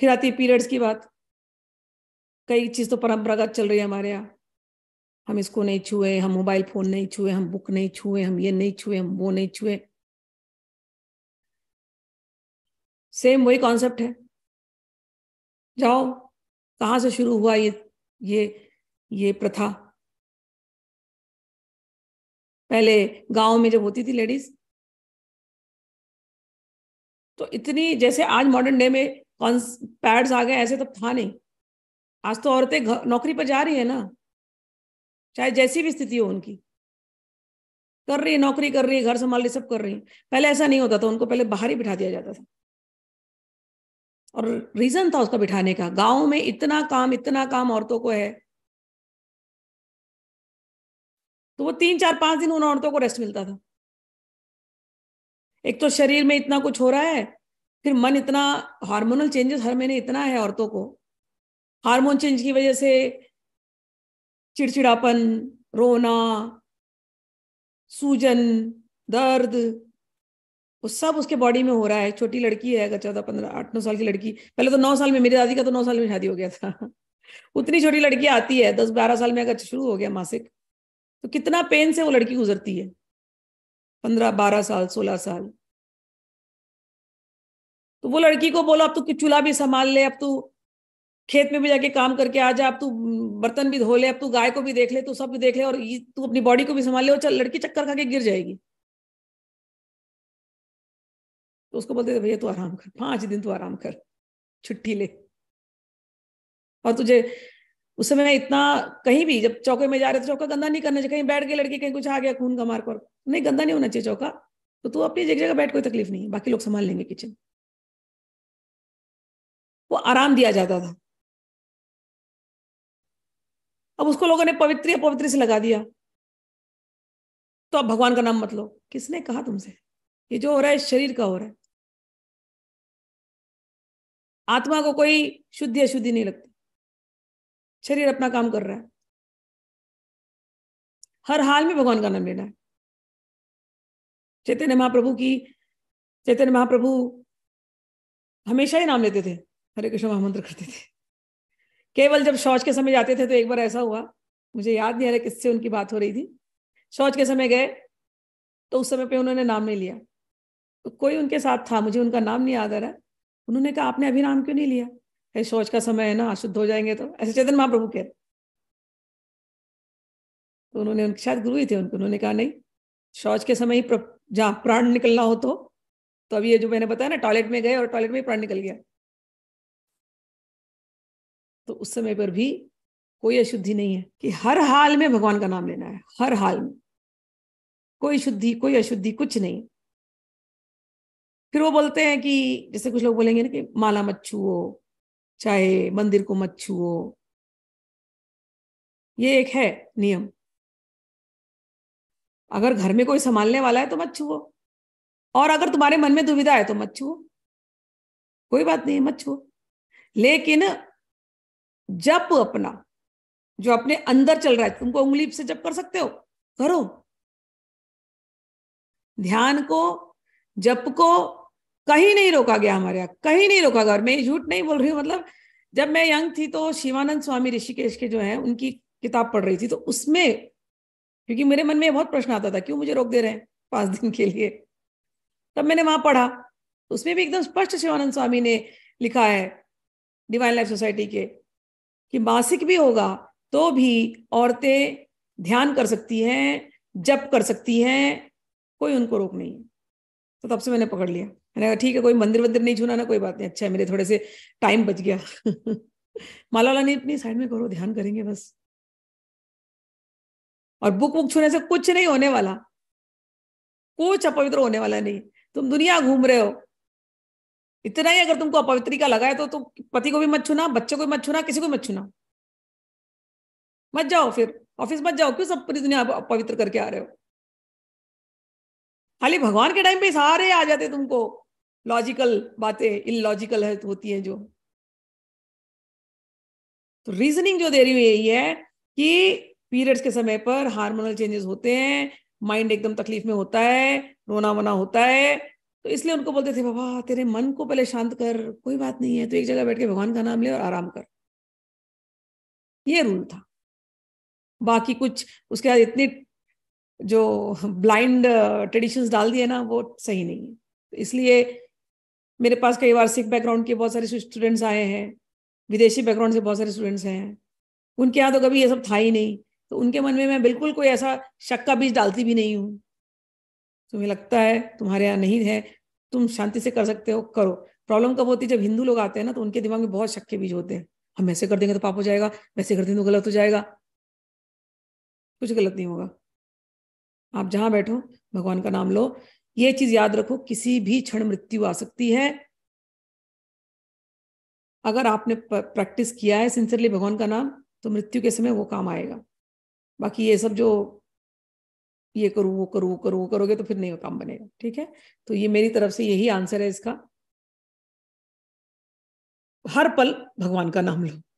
फिर आती है पीरियड्स की बात कई चीज़ तो परंपरागत चल रही है हमारे यहाँ हम इसको नहीं छुए हम मोबाइल फोन नहीं छुए हम बुक नहीं छुए हम ये नहीं छुए हम वो नहीं छुए सेम वही कॉन्सेप्ट है जाओ कहाँ से शुरू हुआ ये ये ये प्रथा पहले गांव में जब होती थी लेडीज तो इतनी जैसे आज मॉडर्न डे में पैड्स आ गए ऐसे तब तो था नहीं आज तो औरतें नौकरी पर जा रही है ना चाहे जैसी भी स्थिति हो उनकी कर रही है नौकरी कर रही है घर संभाल रही सब कर रही है पहले ऐसा नहीं होता था उनको पहले बाहर ही बिठा दिया जाता था और रीजन था उसका बिठाने का गांव में इतना काम इतना काम औरतों को है तो वो तीन चार पांच दिन उन औरतों को रेस्ट मिलता था एक तो शरीर में इतना कुछ हो रहा है फिर मन इतना हार्मोनल चेंजेस हर महीने इतना है औरतों को हार्मोन चेंज की वजह से चिड़चिड़ापन रोना सूजन दर्द वो सब उसके बॉडी में हो रहा है छोटी लड़की है अगर चौदह पंद्रह आठ नौ साल की लड़की पहले तो नौ साल में मेरी दादी का तो नौ साल में शादी हो गया था उतनी छोटी लड़की आती है दस बारह साल में अगर शुरू हो गया मासिक तो कितना पेन से वो लड़की गुजरती है पंद्रह बारह साल सोलह साल तो वो लड़की को बोलो अब तू चूल्हा भी संभाल ले अब तू खेत में भी जाके काम करके आ जा अब तू बर्तन भी धो ले अब तू गाय को भी देख ले तू सब भी देख ले और तू अपनी बॉडी को भी संभाल ले और चल लड़की चक्कर खा के गिर जाएगी तो उसको बोलते थे भैया तू आराम कर पांच दिन तू आराम कर छुट्टी ले और तुझे उस समय इतना कहीं भी जब चौके में जा रहे थे चौका गंदा नहीं करना चाहिए कहीं बैठ गए लड़की कहीं कुछ आ गया खून का मार कर नहीं गंदा नहीं होना चाहिए चौका तो तू अपनी जगह बैठ कोई तकलीफ नहीं है बाकी लोग संभाल लेंगे किचन वो आराम दिया जाता था अब उसको लोगों ने पवित्र या पवित्र से लगा दिया तो अब भगवान का नाम मत लो किसने कहा तुमसे ये जो हो रहा है शरीर का हो रहा है आत्मा को कोई शुद्धि अशुद्धि नहीं लगती शरीर अपना काम कर रहा है हर हाल में भगवान का नाम लेना है चैतन्य महाप्रभु की चैतन्य महाप्रभु हमेशा ही नाम लेते थे हरे कृष्ण महामंत्र करते थे केवल जब शौच के समय जाते थे तो एक बार ऐसा हुआ मुझे याद नहीं आ रहा किससे उनकी बात हो रही थी शौच के समय गए तो उस समय पे उन्होंने नाम नहीं लिया तो कोई उनके साथ था मुझे उनका नाम नहीं याद आ रहा उन्होंने कहा आपने अभी नाम क्यों नहीं लिया अरे शौच का समय है ना अशुद्ध हो जाएंगे तो ऐसे चेतन महाप्रभु कह तो उन्होंने उनके साथ गुरु ही थे उनको उन्होंने कहा नहीं शौच के समय ही जहाँ प्राण निकलना हो तो तो अब ये जो मैंने बताया ना टॉयलेट में गए और टॉयलेट में ही प्राण निकल गया तो उस समय पर भी कोई अशुद्धि नहीं है कि हर हाल में भगवान का नाम लेना है हर हाल में कोई शुद्धि कोई अशुद्धि कुछ नहीं फिर वो बोलते हैं कि जैसे कुछ लोग बोलेंगे ना कि माला मत छुओ चाहे मंदिर को मत छुओ ये एक है नियम अगर घर में कोई संभालने वाला है तो मत छुओ और अगर तुम्हारे मन में दुविधा है तो मत छुओ कोई बात नहीं मत छुओ लेकिन जप अपना जो अपने अंदर चल रहा है तुमको उंगली से जप कर सकते हो करो ध्यान को जप को कहीं नहीं रोका गया हमारे यहाँ कहीं नहीं रोका गया और मैं झूठ नहीं बोल रही हूँ मतलब जब मैं यंग थी तो शिवानंद स्वामी ऋषिकेश के जो है उनकी किताब पढ़ रही थी तो उसमें क्योंकि मेरे मन में बहुत प्रश्न आता था क्यों मुझे रोक दे रहे हैं पांच दिन के लिए तब मैंने वहां पढ़ा उसमें भी एकदम स्पष्ट शिवानंद स्वामी ने लिखा है डिवाइन लाइफ सोसाइटी के कि मासिक भी होगा तो भी औरतें ध्यान कर सकती हैं जप कर सकती हैं कोई उनको रोक नहीं है तो तब से मैंने पकड़ लिया मैंने कहा ठीक है कोई मंदिर वंदिर नहीं छूना ना कोई बात नहीं अच्छा है मेरे थोड़े से टाइम बच गया माला वाला नहीं अपनी साइड में करो ध्यान करेंगे बस और बुक बुक छूने से कुछ नहीं होने वाला कुछ अपवित्र होने वाला नहीं तुम दुनिया घूम रहे हो इतना ही अगर तुमको अपवित्रिका लगा है तो, तुम पति को भी मत छूना बच्चे को भी मत छूना किसी को मत छूना मत जाओ फिर ऑफिस मत जाओ क्यों सब पूरी दुनिया पवित्र करके आ रहे हो खाली भगवान के टाइम पे सारे आ जाते तुमको लॉजिकल बातें इलॉजिकल है होती है जो तो रीजनिंग जो दे रही हुई यही है कि पीरियड्स के समय पर हार्मोनल चेंजेस होते हैं माइंड एकदम तकलीफ में होता है रोना वना होता है तो इसलिए उनको बोलते थे बाबा तेरे मन को पहले शांत कर कोई बात नहीं है तो एक जगह बैठ के भगवान का नाम ले और आराम कर ये रूल था बाकी कुछ उसके बाद इतनी जो ब्लाइंड ट्रेडिशंस डाल दिए ना वो सही नहीं है तो इसलिए मेरे पास कई बार सिख बैकग्राउंड के बहुत सारे स्टूडेंट्स आए हैं विदेशी बैकग्राउंड से बहुत सारे स्टूडेंट्स हैं उनके यहाँ तो कभी ये सब था ही नहीं तो उनके मन में मैं बिल्कुल कोई ऐसा शक का बीज डालती भी नहीं हूँ तुम्हें लगता है तुम्हारे यहाँ नहीं है तुम शांति से कर सकते हो करो प्रॉब्लम कब होती है जब हिंदू लोग आते हैं ना तो उनके दिमाग में बहुत शक के बीज होते हैं हम ऐसे कर देंगे तो पाप हो जाएगा वैसे कर देंगे तो गलत हो जाएगा कुछ गलत नहीं होगा आप जहां बैठो भगवान का नाम लो ये चीज याद रखो किसी भी क्षण मृत्यु आ सकती है अगर आपने प्रैक्टिस किया है सिंसियरली भगवान का नाम तो मृत्यु के समय वो काम आएगा बाकी ये सब जो ये करो वो करो वो करो वो करोगे तो फिर नहीं काम बनेगा ठीक है तो ये मेरी तरफ से यही आंसर है इसका हर पल भगवान का नाम लो